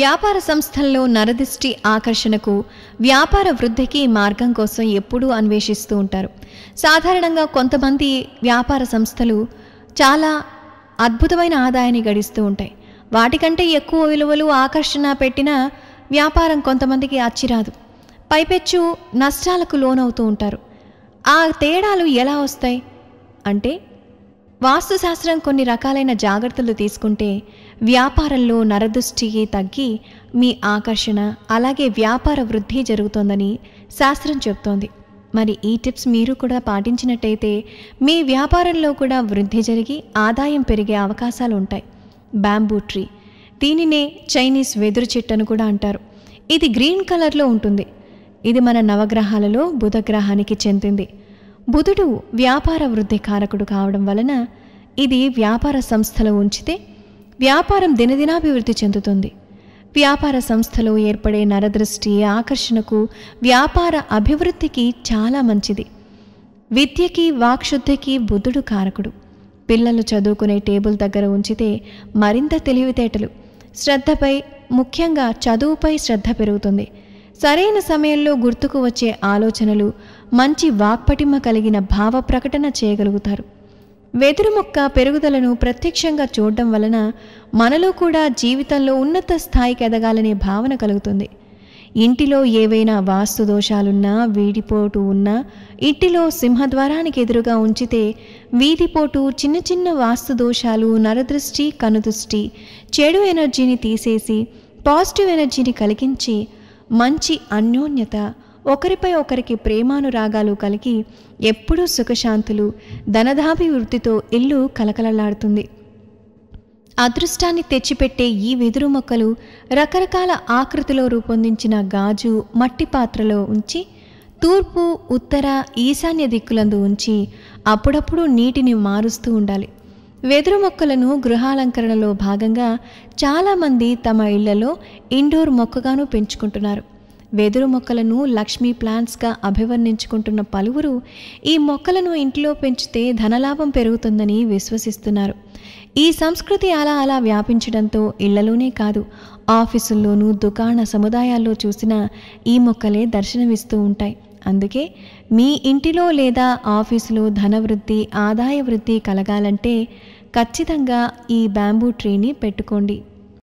వ్యాపార సంస్థల్లో నరదృష్టి ఆకర్షణకు వ్యాపార వృద్ధికి మార్గం కోసం ఎప్పుడూ అన్వేషిస్తూ ఉంటారు సాధారణంగా కొంతమంది వ్యాపార సంస్థలు చాలా అద్భుతమైన ఆదాయాన్ని గడిస్తూ ఉంటాయి వాటికంటే ఎక్కువ విలువలు ఆకర్షణ పెట్టిన వ్యాపారం కొంతమందికి అచ్చిరాదు పైపెచ్చు నష్టాలకు లోనవుతూ ఉంటారు ఆ తేడాలు ఎలా వస్తాయి అంటే వాస్తుశాస్త్రం కొన్ని రకాలైన జాగ్రత్తలు తీసుకుంటే వ్యాపారంలో నరదృష్టికి తగ్గి మీ ఆకర్షణ అలాగే వ్యాపార వృద్ధి జరుగుతోందని శాస్త్రం చెబుతోంది మరి ఈ టిప్స్ మీరు కూడా పాటించినట్టయితే మీ వ్యాపారంలో కూడా వృద్ధి జరిగి ఆదాయం పెరిగే అవకాశాలు ఉంటాయి బ్యాంబూ ట్రీ దీనినే చైనీస్ వెదురు చెట్టు అని కూడా అంటారు ఇది గ్రీన్ కలర్లో ఉంటుంది ఇది మన నవగ్రహాలలో బుధగ్రహానికి చెందింది బుధుడు వ్యాపార వృద్ధి కారకుడు కావడం వలన ఇది వ్యాపార సంస్థలో ఉంచితే వ్యాపారం దినదినాభివృద్ధి చెందుతుంది వ్యాపార సంస్థలో ఏర్పడే నరదృష్టి ఆకర్షణకు వ్యాపార అభివృద్ధికి చాలా మంచిది విద్యకి వాక్శుద్ధికి బుద్ధుడు కారకుడు పిల్లలు చదువుకునే టేబుల్ దగ్గర ఉంచితే మరింత తెలివితేటలు శ్రద్ధపై ముఖ్యంగా చదువుపై శ్రద్ధ పెరుగుతుంది సరైన సమయంలో గుర్తుకు వచ్చే ఆలోచనలు మంచి వాక్పటిమ కలిగిన భావ ప్రకటన చేయగలుగుతారు వెదురు మొక్క పెరుగుదలను ప్రత్యక్షంగా చూడడం వలన మనలో కూడా జీవితంలో ఉన్నత స్థాయికి ఎదగాలనే భావన కలుగుతుంది ఇంటిలో ఏవైనా వాస్తు దోషాలున్నా వీడిపోటు ఉన్నా ఇంటిలో సింహద్వారానికి ఎదురుగా ఉంచితే వీధిపోటు చిన్న చిన్న వాస్తు దోషాలు నరదృష్టి కనుదృష్టి చెడు ఎనర్జీని తీసేసి పాజిటివ్ ఎనర్జీని కలిగించి మంచి అన్యోన్యత ఒకరిపై ఒకరికి ప్రేమానురాగాలు కలిగి ఎప్పుడూ సుఖశాంతులు ధనధాభివృద్ధితో ఇల్లు కలకలలాడుతుంది అదృష్టాన్ని తెచ్చిపెట్టే ఈ వెదురు మొక్కలు రకరకాల ఆకృతిలో రూపొందించిన గాజు మట్టి పాత్రలో ఉంచి తూర్పు ఉత్తర ఈశాన్య దిక్కులందు ఉంచి అప్పుడప్పుడు నీటిని మారుస్తూ ఉండాలి వెదురు మొక్కలను గృహాలంకరణలో భాగంగా చాలామంది తమ ఇళ్లలో ఇండోర్ మొక్కగాను పెంచుకుంటున్నారు వెదురు మొక్కలను లక్ష్మీ ప్లాంట్స్గా అభివర్ణించుకుంటున్న పలువురు ఈ మొక్కలను ఇంట్లో పెంచితే ధనలాభం పెరుగుతుందని విశ్వసిస్తున్నారు ఈ సంస్కృతి అలా అలా వ్యాపించడంతో ఇళ్లలోనే కాదు ఆఫీసుల్లోనూ దుకాణ సముదాయాల్లో చూసిన ఈ మొక్కలే దర్శనమిస్తూ ఉంటాయి అందుకే మీ ఇంటిలో లేదా ఆఫీసులో ధనవృద్ధి ఆదాయ వృద్ధి కలగాలంటే ఖచ్చితంగా ఈ బ్యాంబూ ట్రీని పెట్టుకోండి